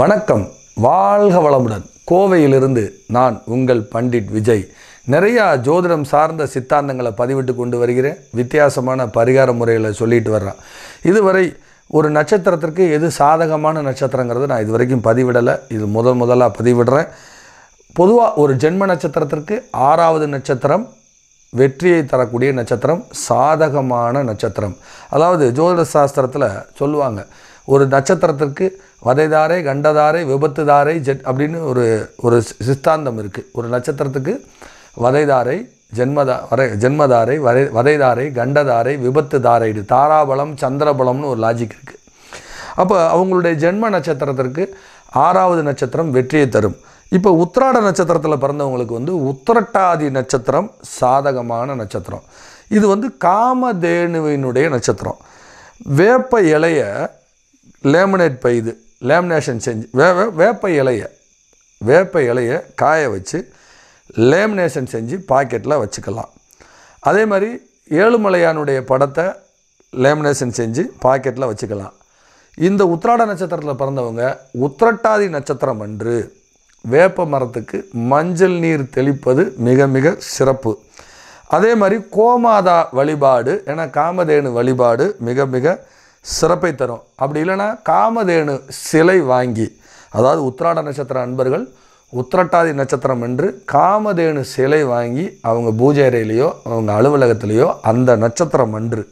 வணக்கம் வாழ்க வளமுடன் கோவையிலிருந்து நான் உங்கள் பண்டிட் விஜய் நிறையா ஜோதிடம் சார்ந்த சித்தாந்தங்களை பதிவிட்டு கொண்டு வருகிறேன் வித்தியாசமான பரிகார முறையில் சொல்லிட்டு வர்றேன் இதுவரை ஒரு நட்சத்திரத்திற்கு எது சாதகமான நட்சத்திரங்கிறது நான் இது வரைக்கும் பதிவிடலை இது முதல் முதலாக பதிவிடுறேன் பொதுவாக ஒரு ஜென்ம நட்சத்திரத்திற்கு ஆறாவது நட்சத்திரம் வெற்றியை தரக்கூடிய நட்சத்திரம் சாதகமான நட்சத்திரம் அதாவது ஜோதிட சாஸ்திரத்தில் சொல்லுவாங்க ஒரு நட்சத்திரத்திற்கு வதைதாரை கண்டதாரை விபத்துதாரை ஜெட் அப்படின்னு ஒரு ஒரு சித்தாந்தம் இருக்குது ஒரு நட்சத்திரத்துக்கு வதைதாரை ஜென்மதா வரை ஜென்மதாரை வரை வதைதாரை கண்டதாரை விபத்து தாராபலம் சந்திரபலம்னு ஒரு லாஜிக் இருக்குது அப்போ அவங்களுடைய ஜென்ம நட்சத்திரத்திற்கு ஆறாவது நட்சத்திரம் வெற்றியை தரும் இப்போ உத்திராட நட்சத்திரத்தில் பிறந்தவங்களுக்கு வந்து உத்திரட்டாதி நட்சத்திரம் சாதகமான நட்சத்திரம் இது வந்து காமதேனுவினுடைய நட்சத்திரம் வேப்ப இலையை லேமினேட் பை இது லேமினேஷன் செஞ்சு வே வேப்ப இலையை வேப்ப இலையை காய வச்சு லேமினேஷன் செஞ்சு பாக்கெட்டில் வச்சுக்கலாம் அதே மாதிரி ஏழுமலையானுடைய படத்தை லேமினேஷன் செஞ்சு பாக்கெட்டில் வச்சுக்கலாம் இந்த உத்ராட நட்சத்திரத்தில் பிறந்தவங்க உத்திரட்டாதி நட்சத்திரம் அன்று வேப்ப மரத்துக்கு மஞ்சள் நீர் தெளிப்பது மிக மிக சிறப்பு அதே மாதிரி கோமாதா வழிபாடு ஏன்னா காமதேனு வழிபாடு மிக மிக சிறப்பை தரும் அப்படி இல்லைன்னா காமதேனு சிலை வாங்கி அதாவது உத்திராட நட்சத்திர அன்பர்கள் உத்திரட்டாதி நட்சத்திரம் என்று காமதேனு சிலை வாங்கி அவங்க பூஜை அறையிலையோ அவங்க அலுவலகத்திலேயோ அந்த நட்சத்திரம் அன்று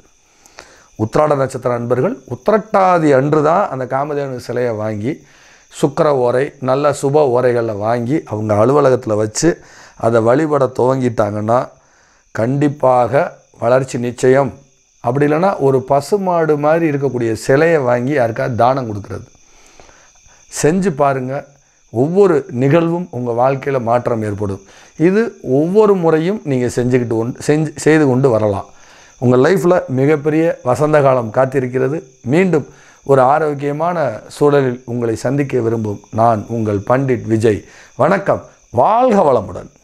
உத்திராட நட்சத்திர அன்பர்கள் உத்திரட்டாதி அன்று தான் அந்த காமதேனு சிலையை வாங்கி சுக்கர ஓரை நல்ல சுப ஓரைகளில் வாங்கி அவங்க அலுவலகத்தில் வச்சு அதை வழிபட துவங்கிட்டாங்கன்னா கண்டிப்பாக வளர்ச்சி நிச்சயம் அப்படி இல்லைன்னா ஒரு பசுமாடு மாதிரி இருக்கக்கூடிய சிலையை வாங்கி யாருக்கா தானம் கொடுக்கறது செஞ்சு பாருங்கள் ஒவ்வொரு நிகழ்வும் உங்கள் வாழ்க்கையில் மாற்றம் ஏற்படும் இது ஒவ்வொரு முறையும் நீங்கள் செஞ்சுக்கிட்டு கொண்டு செஞ்சு செய்து கொண்டு வரலாம் உங்கள் லைஃப்பில் மிகப்பெரிய வசந்த காலம் காத்திருக்கிறது மீண்டும் ஒரு ஆரோக்கியமான சூழலில் உங்களை சந்திக்க விரும்பும் நான் உங்கள் பண்டிட் விஜய் வணக்கம் வாழ்க வளமுடன்